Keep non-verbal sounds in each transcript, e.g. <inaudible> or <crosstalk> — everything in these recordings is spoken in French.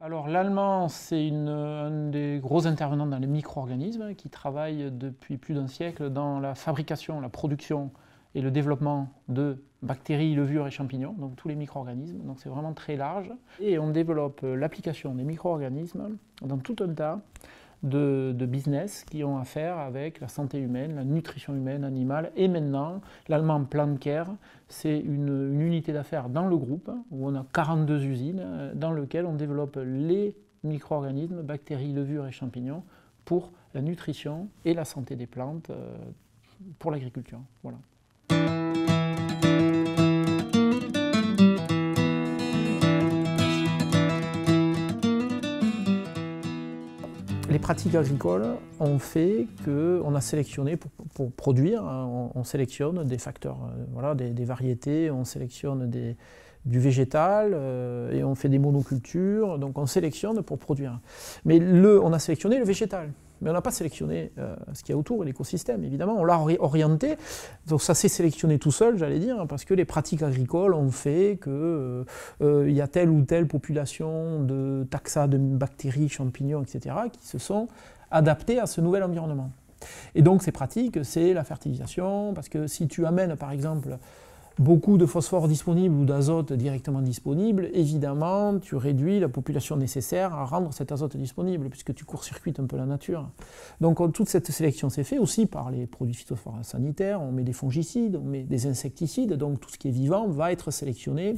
Alors l'allemand, c'est un des gros intervenants dans les micro-organismes hein, qui travaille depuis plus d'un siècle dans la fabrication, la production et le développement de bactéries, levures et champignons, donc tous les micro-organismes. Donc c'est vraiment très large. Et on développe euh, l'application des micro-organismes dans tout un tas de, business qui ont affaire avec la santé humaine, la nutrition humaine, animale, et maintenant l'allemand Plant Care, c'est une, unité d'affaires dans le groupe où on a 42 usines euh, dans lesquelles on développe les micro-organismes, bactéries, levures et champignons pour la nutrition et la santé des plantes euh, pour l'agriculture. Voilà. Les pratiques agricoles ont fait qu'on a sélectionné, pour, produire, hein, on, sélectionne des facteurs, euh, voilà, des, variétés, on sélectionne du végétal euh, et on fait des monocultures, donc on sélectionne pour produire. Mais le, on a sélectionné le végétal mais on n'a pas sélectionné euh, ce qu'il y a autour l'écosystème, évidemment. On l'a orienté, donc ça s'est sélectionné tout seul, j'allais dire, parce que les pratiques agricoles ont fait qu'il euh, euh, y a telle ou telle population de taxa, de bactéries, champignons, etc., qui se sont adaptées à ce nouvel environnement. Et donc ces pratiques, c'est la fertilisation, parce que si tu amènes, par exemple, beaucoup de phosphore disponible ou d'azote directement disponible, évidemment, tu réduis la population nécessaire à rendre cet azote disponible, puisque tu court-circuites un peu la nature. Donc toute cette sélection s'est faite aussi par les produits phytosanitaires, on met des fongicides, on met des insecticides, donc tout ce qui est vivant va être sélectionné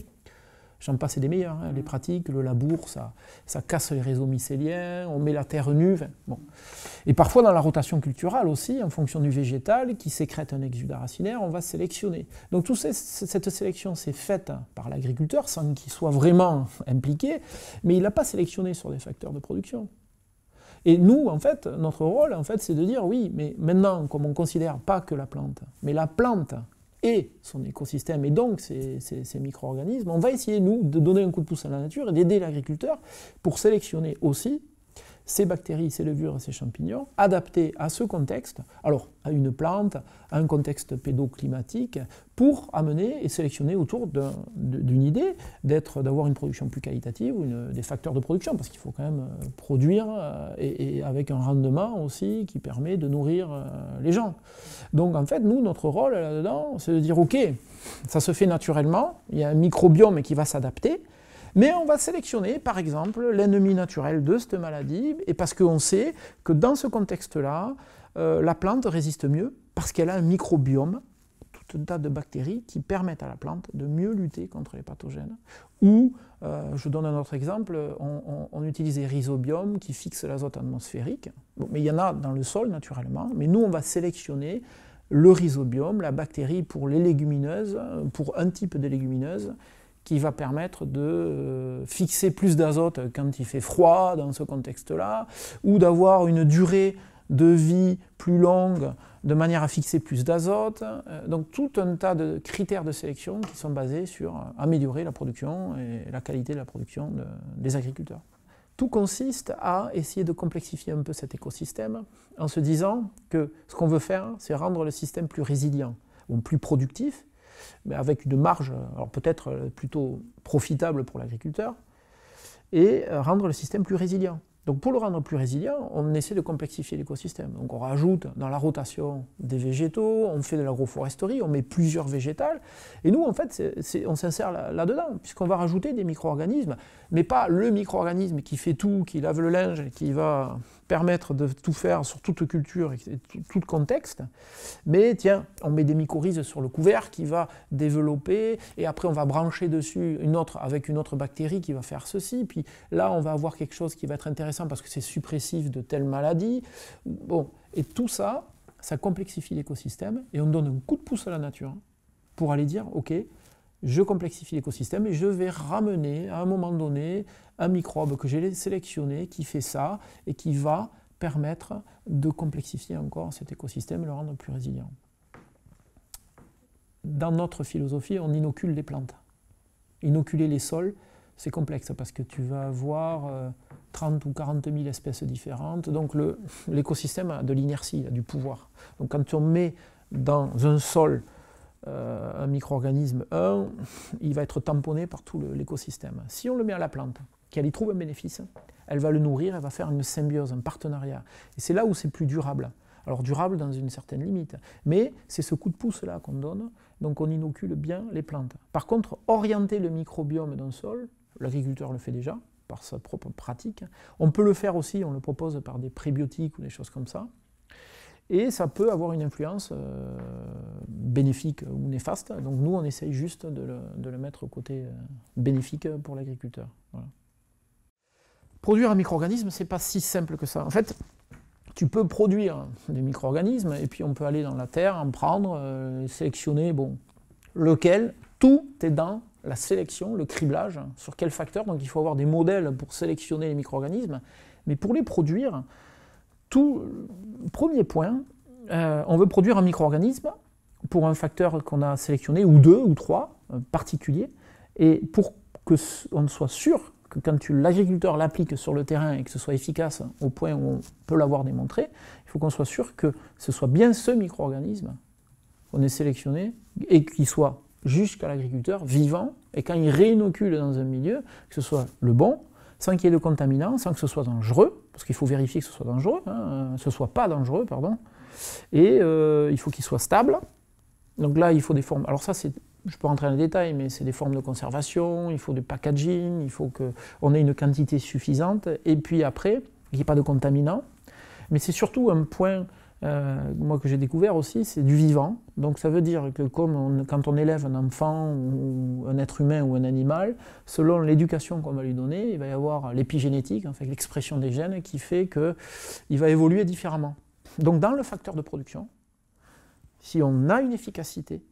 j'en passe des meilleurs. Hein, les pratiques, le labour, ça, ça casse les réseaux mycéliens, on met la terre nue. Bon. Et parfois, dans la rotation culturelle aussi, en fonction du végétal qui sécrète un exudat racinaire, on va sélectionner. Donc, toute cette sélection s'est faite par l'agriculteur sans qu'il soit vraiment <laughs> impliqué, mais il n'a pas sélectionné sur des facteurs de production. Et nous, en fait, notre rôle, en fait, c'est de dire oui, mais maintenant, comme on ne considère pas que la plante, mais la plante et son écosystème et donc ses, micro-organismes, on va essayer, nous, de donner un coup de pouce à la nature et d'aider l'agriculteur pour sélectionner aussi ces bactéries, ces levures et ces champignons adaptés à ce contexte, alors à une plante, à un contexte pédoclimatique, pour amener et sélectionner autour d'une idée d'être, d'avoir une production plus qualitative ou des facteurs de production, parce qu'il faut quand même euh, produire euh, et, et, avec un rendement aussi qui permet de nourrir euh, les gens. Donc en fait, nous, notre rôle là-dedans, c'est de dire, OK, ça se fait naturellement, il y a un microbiome qui va s'adapter, mais on va sélectionner, par exemple, l'ennemi naturel de cette maladie, et parce qu'on sait que dans ce contexte-là, euh, la plante résiste mieux parce qu'elle a un microbiome, tout un tas de bactéries qui permettent à la plante de mieux lutter contre les pathogènes. Ou, euh, je donne un autre exemple, on, utilise les rhizobiums qui fixent l'azote atmosphérique. mais il y en a dans le sol, naturellement, mais nous, on va sélectionner le rhizobiome, la bactérie pour les légumineuses, pour un type de légumineuse, qui va permettre de euh, fixer plus d'azote quand il fait froid dans ce contexte-là, ou d'avoir une durée de vie plus longue de manière à fixer plus d'azote. Euh, donc tout un tas de critères de sélection qui sont basés sur euh, améliorer la production et la qualité de la production des agriculteurs. Tout consiste à essayer de complexifier un peu cet écosystème en se disant que ce qu'on veut faire, c'est rendre le système plus résilient, ou plus productif, mais avec une marge, peut-être euh, plutôt profitable pour l'agriculteur, et euh, rendre le système plus résilient. Donc pour le rendre plus résilient, on essaie de complexifier l'écosystème. Donc on rajoute dans la rotation des végétaux, on fait de l'agroforesterie, on met plusieurs végétales. Et nous, en fait, on s'insère là-dedans, puisqu'on va rajouter des micro-organismes, mais pas le micro-organisme qui fait tout, qui lave le linge, qui va permettre de tout faire sur toute culture et tout, contexte. Mais tiens, on met des mycorhizes sur le couvert qui va développer, et après on va brancher dessus une autre avec une autre bactérie qui va faire ceci. Puis là, on va avoir quelque chose qui va être intéressant parce que c'est suppressif de telle maladie. Bon, et tout ça, ça complexifie l'écosystème et on donne un coup de pouce à la nature pour aller dire, OK, je complexifie l'écosystème et je vais ramener à un moment donné un microbe que j'ai sélectionné qui fait ça et qui va permettre de complexifier encore cet écosystème et le rendre plus résilient. Dans notre philosophie, on inocule les plantes. Inoculer les sols, c'est complexe parce que tu vas avoir euh, 30 ou 40 000 espèces différentes. Donc l'écosystème a de l'inertie, a du pouvoir. Donc quand on met dans un sol euh, un micro-organisme il va être tamponné par tout l'écosystème. Si on le met à la plante, qu'elle y trouve un bénéfice, elle va le nourrir, elle va faire une symbiose, un partenariat. Et c'est là où c'est plus durable. Alors durable dans une certaine limite, mais c'est ce coup de pouce-là qu'on donne, donc on inocule bien les plantes. Par contre, orienter le microbiome d'un sol, l'agriculteur le fait déjà, par sa propre pratique. On peut le faire aussi, on le propose par des prébiotiques ou des choses comme ça. Et ça peut avoir une influence euh, bénéfique ou néfaste. Donc nous, on essaye juste de le, mettre au côté euh, bénéfique pour l'agriculteur. Produire un micro-organisme, ce n'est pas si simple que ça. En fait, tu peux produire des micro-organismes et puis on peut aller dans la terre, en prendre, euh, sélectionner, bon, lequel, tout est dans la sélection, le criblage, hein, sur quels facteurs. Donc il faut avoir des modèles pour sélectionner les micro-organismes. Mais pour les produire, tout premier point, euh, on veut produire un micro-organisme pour un facteur qu'on a sélectionné, ou deux, ou trois, euh, particuliers. Et pour qu'on soit sûr que quand l'agriculteur l'applique sur le terrain et que ce soit efficace au point où on peut l'avoir démontré, il faut qu'on soit sûr que ce soit bien ce micro-organisme qu'on ait sélectionné et qu'il soit jusqu'à l'agriculteur vivant, et quand il réinocule dans un milieu, que ce soit le bon, sans qu'il y ait de contaminants, sans que ce soit dangereux, parce qu'il faut vérifier que ce soit dangereux, hein, ce soit pas dangereux, pardon, et euh, il faut qu'il soit stable. Donc là, il faut des formes. Alors ça, c'est, je peux rentrer dans les détails, mais c'est des formes de conservation, il faut du packaging, il faut qu'on ait une quantité suffisante, et puis après, qu'il n'y ait pas de contaminants. Mais c'est surtout un point euh, moi que j'ai découvert aussi, c'est du vivant. Donc ça veut dire que comme quand on élève un enfant ou un être humain ou un animal, selon l'éducation qu'on va lui donner, il va y avoir l'épigénétique, en fait, l'expression des gènes qui fait qu'il va évoluer différemment. Donc dans le facteur de production, si on a une efficacité,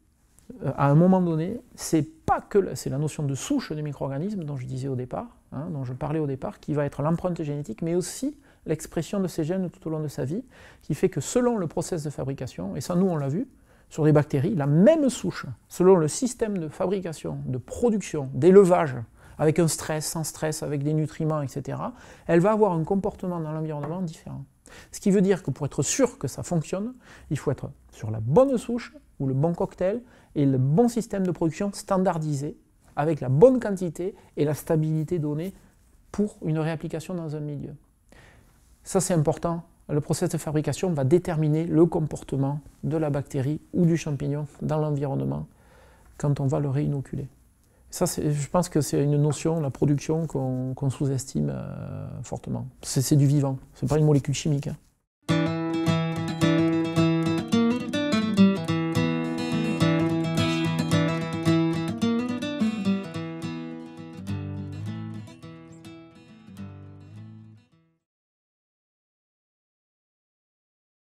euh, à un moment donné, c'est pas que c'est la notion de souche des micro-organismes dont je disais au départ, hein, dont je parlais au départ, qui va être l'empreinte génétique, mais aussi l'expression de ces gènes tout au long de sa vie, qui fait que selon le process de fabrication, et ça nous on l'a vu, sur les bactéries, la même souche, selon le système de fabrication, de production, d'élevage, avec un stress, sans stress, avec des nutriments, etc., elle va avoir un comportement dans l'environnement différent. Ce qui veut dire que pour être sûr que ça fonctionne, il faut être sur la bonne souche ou le bon cocktail et le bon système de production standardisé, avec la bonne quantité et la stabilité donnée pour une réapplication dans un milieu. Ça, c'est important. Le processus de fabrication va déterminer le comportement de la bactérie ou du champignon dans l'environnement quand on va le réinoculer. Ça, je pense que c'est une notion, la production, qu'on sous-estime euh, fortement. C'est du vivant, ce n'est pas une molécule chimique. Hein.